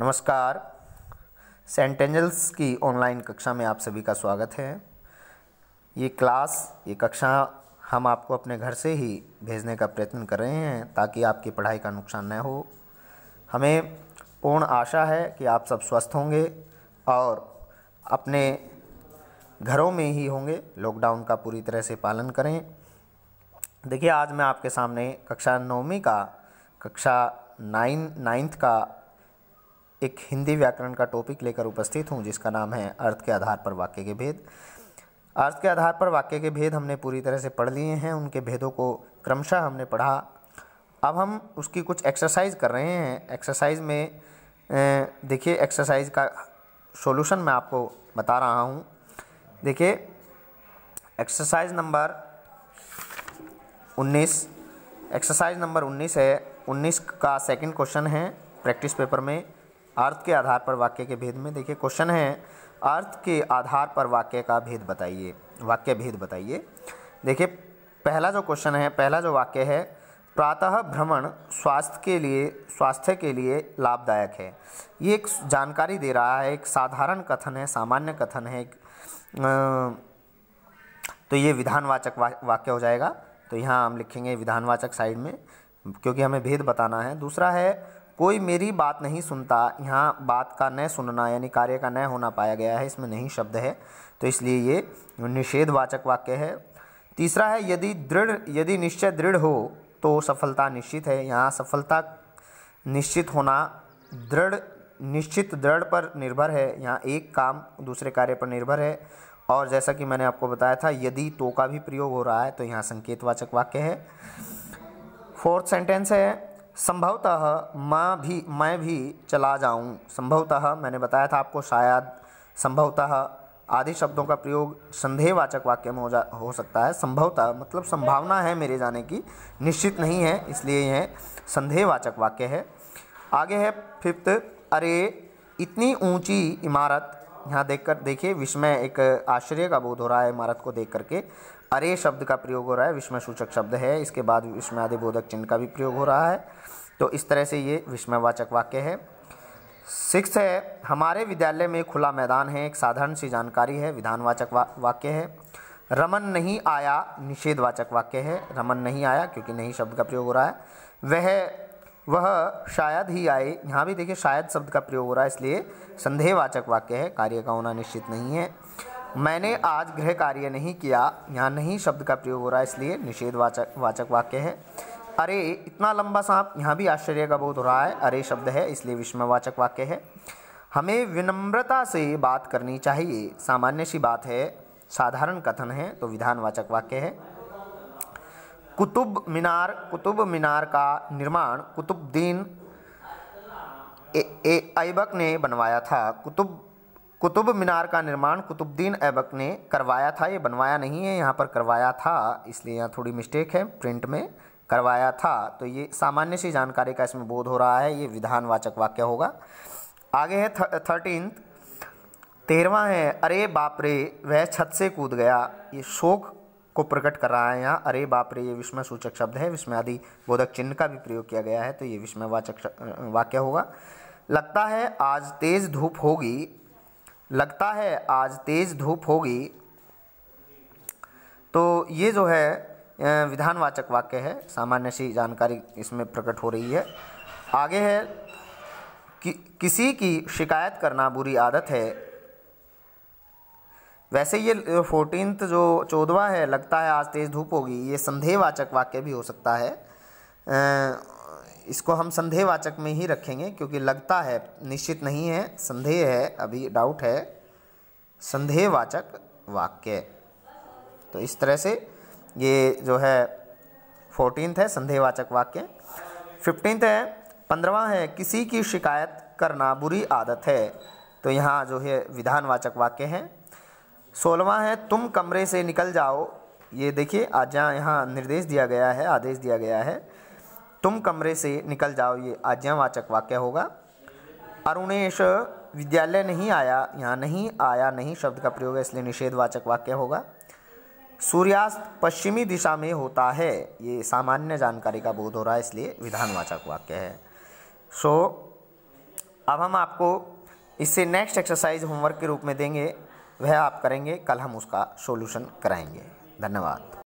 नमस्कार Saint angels की online कक्षा में आप सभी का स्वागत है ये क्लास ये कक्षा हम आपको अपने घर से ही भेजने का प्रयत्न कर रहे हैं ताकि आपकी पढ़ाई का नुकसान न हो हमें पूर्ण आशा है कि आप सब स्वस्थ होंगे और अपने घरों में ही होंगे लॉकडाउन का पूरी तरह से पालन करें देखिए आज मैं आपके सामने कक्षा नौवीं का कक्षा नाइन नाइन्थ का एक हिंदी व्याकरण का टॉपिक लेकर उपस्थित हूँ जिसका नाम है अर्थ के आधार पर वाक्य के भेद अर्थ के आधार पर वाक्य के भेद हमने पूरी तरह से पढ़ लिए हैं उनके भेदों को क्रमशः हमने पढ़ा अब हम उसकी कुछ एक्सरसाइज कर रहे हैं एक्सरसाइज में देखिए एक्सरसाइज का सॉल्यूशन मैं आपको बता रहा हूँ देखिए एक्सरसाइज नंबर 19 एक्सरसाइज नंबर 19 है 19 का सेकंड क्वेश्चन है प्रैक्टिस पेपर में अर्थ के आधार पर वाक्य के भेद में देखिए क्वेश्चन है अर्थ के आधार पर वाक्य का भेद बताइए वाक्य भेद बताइए देखिए पहला जो क्वेश्चन है पहला जो वाक्य है प्रातः भ्रमण स्वास्थ्य के लिए स्वास्थ्य के लिए लाभदायक है ये एक जानकारी दे रहा है एक साधारण कथन है सामान्य कथन है एक तो ये विधानवाचक वाक्य हो जाएगा तो यहाँ हम लिखेंगे विधानवाचक साइड में क्योंकि हमें भेद बताना है दूसरा है कोई मेरी बात नहीं सुनता यहाँ बात का न सुनना यानी कार्य का न होना पाया गया है इसमें नहीं शब्द है तो इसलिए ये निषेधवाचक वाक्य है तीसरा है यदि दृढ़ यदि निश्चय दृढ़ हो तो सफलता निश्चित है यहाँ सफलता निश्चित होना दृढ़ निश्चित दृढ़ पर निर्भर है यहाँ एक काम दूसरे कार्य पर निर्भर है और जैसा कि मैंने आपको बताया था यदि तो का भी प्रयोग हो रहा है तो यहाँ संकेतवाचक वाक्य है फोर्थ सेंटेंस है संभवतः माँ भी मैं भी चला जाऊँ संभवतः मैंने बताया था आपको शायद संभवतः आदि शब्दों का प्रयोग संदेहवाचक वाक्य में हो जा हो सकता है संभवतः मतलब संभावना है मेरे जाने की निश्चित नहीं है इसलिए यह संदेहवाचक वाक्य है आगे है फिफ्थ अरे इतनी ऊंची इमारत यहाँ देखकर देखिए विस्मय एक आश्चर्य का बोध हो रहा है इमारत को देख करके अरे शब्द का प्रयोग हो रहा है विस्मय सूचक शब्द है इसके बाद आदि बोधक चिन्ह का भी प्रयोग हो रहा है तो इस तरह से ये विस्मयवाचक वाक्य है सिक्स है हमारे विद्यालय में खुला मैदान है एक साधारण सी जानकारी है विधानवाचक वा, वाक्य है रमन नहीं आया निषेधवाचक वाक्य है रमन नहीं आया क्योंकि नहीं शब्द का प्रयोग हो रहा है वह वह शायद ही आए यहाँ भी देखिए शायद शब्द का प्रयोग हो रहा है इसलिए संदेहवाचक वाक्य है कार्य का होना निश्चित नहीं है मैंने आज गृह कार्य नहीं किया यहाँ नहीं शब्द का प्रयोग हो रहा है इसलिए निषेध वाचक वाचक वाक्य है अरे इतना लंबा सांप यहाँ भी आश्चर्य का बोध हो रहा है अरे शब्द है इसलिए विस्मयवाचक वाक्य है हमें विनम्रता से बात करनी चाहिए सामान्य सी बात है साधारण कथन है तो विधानवाचक वाक्य है कुतुब मीनार कुतुब मीनार का निर्माण कुतुबद्दीन ऐबक ने बनवाया था कुतुब कुतुब मीनार का निर्माण कुतुबद्दीन ऐबक ने करवाया था ये बनवाया नहीं है यहाँ पर करवाया था इसलिए यहाँ थोड़ी मिस्टेक है प्रिंट में करवाया था तो ये सामान्य सी जानकारी का इसमें बोध हो रहा है ये विधानवाचक वाक्य होगा आगे है थर्टीन तेरवा है अरे बाप रे वह छत से कूद गया ये शोक को प्रकट कर रहा है यहाँ अरे बाप रे ये विस्मय सूचक शब्द है विस्मय आदि बोधक चिन्ह का भी प्रयोग किया गया है तो ये विस्मयवाचक वाक्य होगा लगता है आज तेज धूप होगी लगता है आज तेज़ धूप होगी तो ये जो है विधानवाचक वाक्य है सामान्य सी जानकारी इसमें प्रकट हो रही है आगे है कि किसी की शिकायत करना बुरी आदत है वैसे ये फोर्टीनथ जो चौदवा है लगता है आज तेज़ धूप होगी ये संदेहवाचक वाक्य भी हो सकता है इसको हम संदेहवाचक में ही रखेंगे क्योंकि लगता है निश्चित नहीं है संदेह है अभी डाउट है संदेहवाचक वाक्य तो इस तरह से ये जो है फोर्टीनथ है संदेहवाचक वाक्य फिफ्टींथ है पंद्रवा है किसी की शिकायत करना बुरी आदत है तो यहाँ जो है विधानवाचक वाक्य है सोलवा है तुम कमरे से निकल जाओ ये देखिए आज यहाँ यहाँ निर्देश दिया गया है आदेश दिया गया है तुम कमरे से निकल जाओ ये आज्ञावाचक वाक्य होगा अरुणेश विद्यालय नहीं आया यहाँ नहीं आया नहीं शब्द का प्रयोग है इसलिए निषेधवाचक वाक्य होगा सूर्यास्त पश्चिमी दिशा में होता है ये सामान्य जानकारी का बोध हो रहा है इसलिए विधानवाचक वाक्य है सो so, अब हम आपको इससे नेक्स्ट एक्सरसाइज होमवर्क के रूप में देंगे वह आप करेंगे कल हम उसका सोल्यूशन कराएंगे धन्यवाद